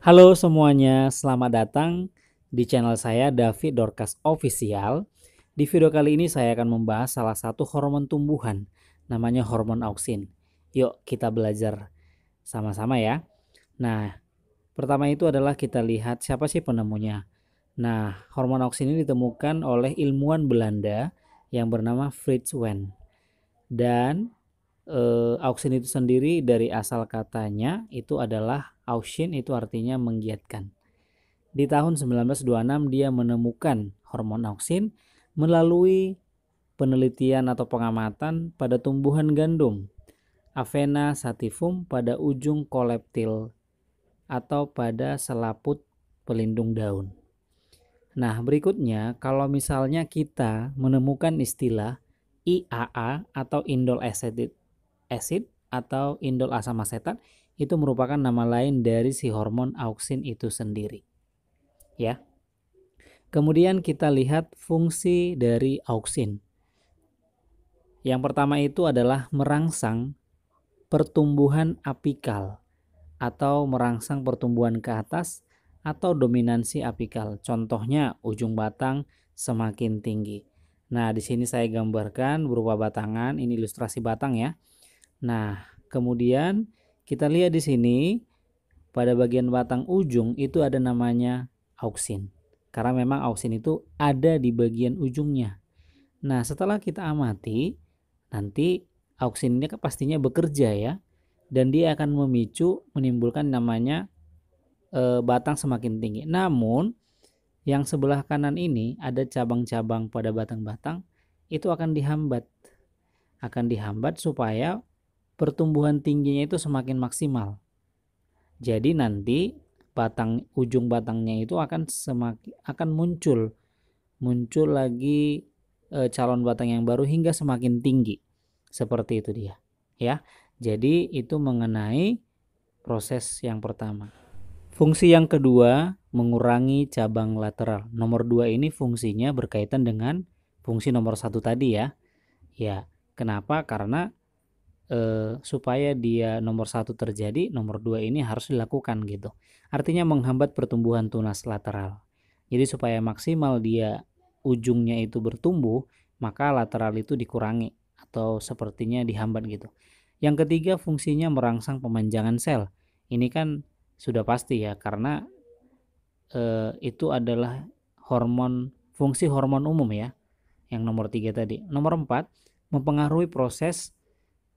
Halo semuanya, selamat datang di channel saya David Dorcas Official. Di video kali ini saya akan membahas salah satu hormon tumbuhan namanya hormon auksin. Yuk kita belajar sama-sama ya. Nah, pertama itu adalah kita lihat siapa sih penemunya. Nah, hormon auksin ini ditemukan oleh ilmuwan Belanda yang bernama Fritz Wen. Dan eh, auksin itu sendiri dari asal katanya itu adalah auxin itu artinya menggiatkan. Di tahun 1926 dia menemukan hormon auksin melalui penelitian atau pengamatan pada tumbuhan gandum Avena sativum pada ujung koleptil atau pada selaput pelindung daun. Nah, berikutnya kalau misalnya kita menemukan istilah IAA atau indole acetate acid atau indol asam asetat itu merupakan nama lain dari si hormon auksin itu sendiri. Ya. Kemudian kita lihat fungsi dari auksin. Yang pertama itu adalah merangsang pertumbuhan apikal atau merangsang pertumbuhan ke atas atau dominansi apikal. Contohnya ujung batang semakin tinggi. Nah, di sini saya gambarkan berupa batangan, ini ilustrasi batang ya. Nah, kemudian kita lihat di sini pada bagian batang ujung itu ada namanya auksin. Karena memang auksin itu ada di bagian ujungnya. Nah, setelah kita amati, nanti auksin ini kan pastinya bekerja ya dan dia akan memicu menimbulkan namanya e, batang semakin tinggi. Namun yang sebelah kanan ini ada cabang-cabang pada batang-batang itu akan dihambat akan dihambat supaya pertumbuhan tingginya itu semakin maksimal. Jadi nanti batang ujung batangnya itu akan semakin akan muncul muncul lagi e, calon batang yang baru hingga semakin tinggi. Seperti itu dia, ya. Jadi itu mengenai proses yang pertama. Fungsi yang kedua mengurangi cabang lateral. Nomor dua ini fungsinya berkaitan dengan fungsi nomor satu tadi ya. Ya, kenapa? Karena eh, supaya dia nomor satu terjadi, nomor dua ini harus dilakukan gitu. Artinya menghambat pertumbuhan tunas lateral. Jadi supaya maksimal dia ujungnya itu bertumbuh, maka lateral itu dikurangi atau sepertinya dihambat gitu. Yang ketiga fungsinya merangsang pemanjangan sel. Ini kan sudah pasti ya karena eh, itu adalah hormon fungsi hormon umum ya yang nomor tiga tadi. Nomor empat mempengaruhi proses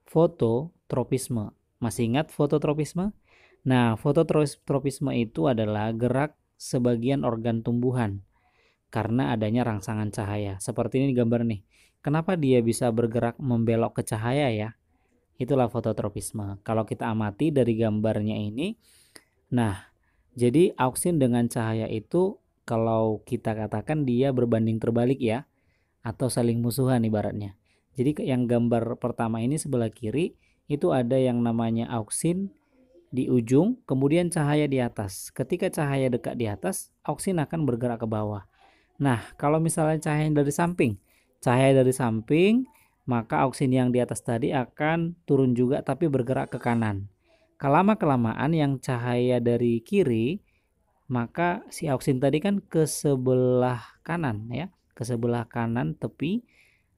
fototropisme. Masih ingat fototropisme? Nah, fototropisme itu adalah gerak sebagian organ tumbuhan karena adanya rangsangan cahaya. Seperti ini gambar nih. Kenapa dia bisa bergerak membelok ke cahaya ya? Itulah fototropisme. Kalau kita amati dari gambarnya ini, nah, jadi auksin dengan cahaya itu kalau kita katakan dia berbanding terbalik ya atau saling musuhan ibaratnya. Jadi yang gambar pertama ini sebelah kiri itu ada yang namanya auksin di ujung, kemudian cahaya di atas. Ketika cahaya dekat di atas, auksin akan bergerak ke bawah. Nah, kalau misalnya cahaya dari samping, cahaya dari samping, maka auksin yang di atas tadi akan turun juga tapi bergerak ke kanan. Kelama-kelamaan yang cahaya dari kiri maka si auksin tadi kan ke sebelah kanan ya ke sebelah kanan tepi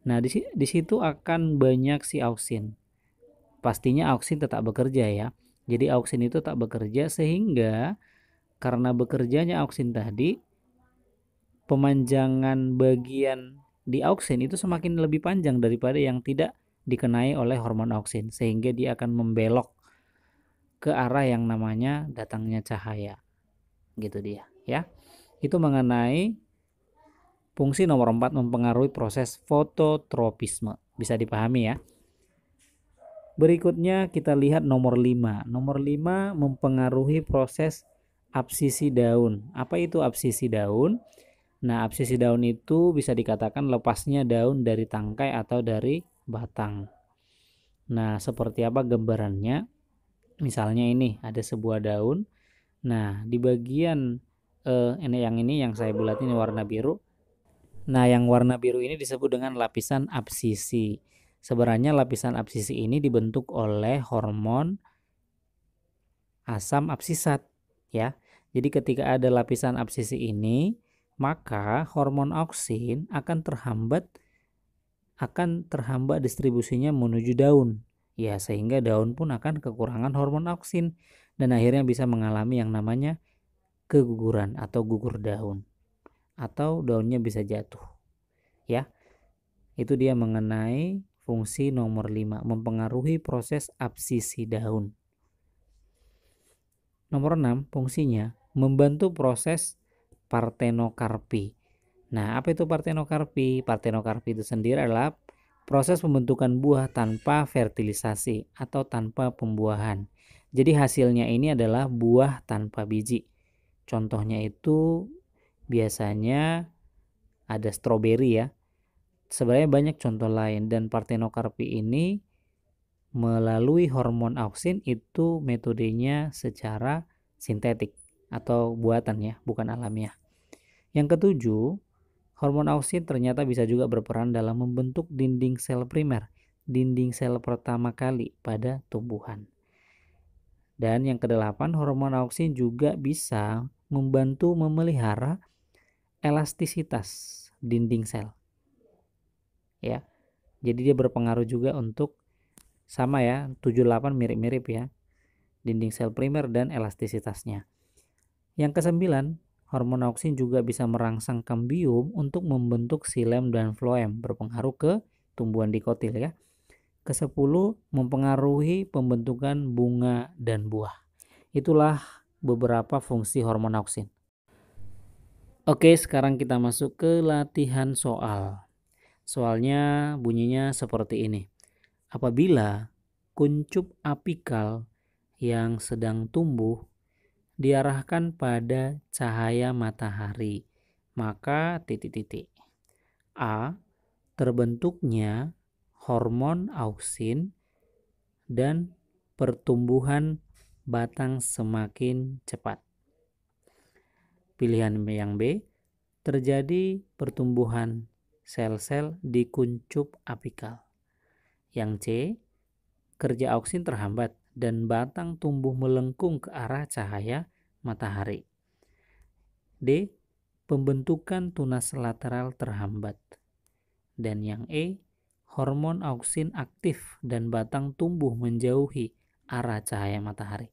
Nah, di, di situ akan banyak si auksin. Pastinya auksin tetap bekerja ya. Jadi auksin itu tak bekerja sehingga karena bekerjanya auksin tadi pemanjangan bagian di auksin itu semakin lebih panjang daripada yang tidak dikenai oleh hormon auksin sehingga dia akan membelok ke arah yang namanya datangnya cahaya. Gitu dia, ya. Itu mengenai Fungsi nomor 4 mempengaruhi proses fototropisme. Bisa dipahami ya. Berikutnya kita lihat nomor 5. Nomor 5 mempengaruhi proses absisi daun. Apa itu absisi daun? Nah, absisi daun itu bisa dikatakan lepasnya daun dari tangkai atau dari batang. Nah, seperti apa gambarannya? Misalnya ini ada sebuah daun. Nah, di bagian eh, ini yang ini yang saya bulat warna biru Nah, yang warna biru ini disebut dengan lapisan absisi. Sebenarnya lapisan absisi ini dibentuk oleh hormon asam absisat, ya. Jadi ketika ada lapisan absisi ini, maka hormon oksin akan terhambat akan terhambat distribusinya menuju daun. Ya, sehingga daun pun akan kekurangan hormon oksin dan akhirnya bisa mengalami yang namanya keguguran atau gugur daun atau daunnya bisa jatuh. Ya. Itu dia mengenai fungsi nomor 5 mempengaruhi proses absisi daun. Nomor 6 fungsinya membantu proses partenokarpi. Nah, apa itu partenokarpi? Partenokarpi itu sendiri adalah proses pembentukan buah tanpa fertilisasi atau tanpa pembuahan. Jadi hasilnya ini adalah buah tanpa biji. Contohnya itu biasanya ada stroberi ya. Sebenarnya banyak contoh lain dan partenokarpi ini melalui hormon auksin itu metodenya secara sintetik atau buatan ya, bukan alamiah. Yang ketujuh, hormon auksin ternyata bisa juga berperan dalam membentuk dinding sel primer, dinding sel pertama kali pada tumbuhan. Dan yang kedelapan, hormon auksin juga bisa membantu memelihara elastisitas dinding sel. Ya. Jadi dia berpengaruh juga untuk sama ya, 78 mirip-mirip ya. Dinding sel primer dan elastisitasnya. Yang kesembilan, hormon auksin juga bisa merangsang kambium untuk membentuk silem dan floem, berpengaruh ke tumbuhan dikotil ya. Kesepuluh, mempengaruhi pembentukan bunga dan buah. Itulah beberapa fungsi hormon auksin. Oke, sekarang kita masuk ke latihan soal. Soalnya bunyinya seperti ini. Apabila kuncup apikal yang sedang tumbuh diarahkan pada cahaya matahari, maka titik-titik. A. Terbentuknya hormon auksin dan pertumbuhan batang semakin cepat. Pilihan yang B, terjadi pertumbuhan sel-sel di kuncup apikal. Yang C, kerja auksin terhambat dan batang tumbuh melengkung ke arah cahaya matahari. D. Pembentukan tunas lateral terhambat. Dan yang E, hormon auksin aktif dan batang tumbuh menjauhi arah cahaya matahari.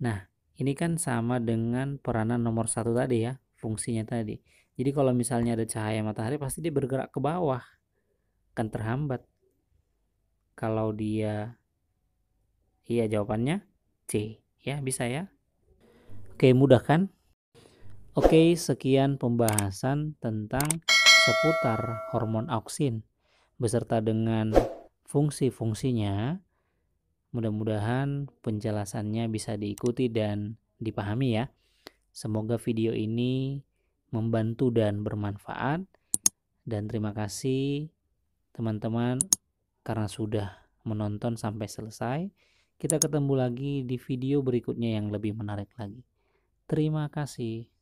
Nah, ini kan sama dengan peranan nomor satu tadi ya fungsinya tadi jadi kalau misalnya ada cahaya matahari pasti dia bergerak ke bawah kan terhambat kalau dia iya jawabannya C ya bisa ya oke mudah kan oke sekian pembahasan tentang seputar hormon auksin beserta dengan fungsi-fungsinya Mudah-mudahan penjelasannya bisa diikuti dan dipahami ya. Semoga video ini membantu dan bermanfaat. Dan terima kasih teman-teman karena sudah menonton sampai selesai. Kita ketemu lagi di video berikutnya yang lebih menarik lagi. Terima kasih.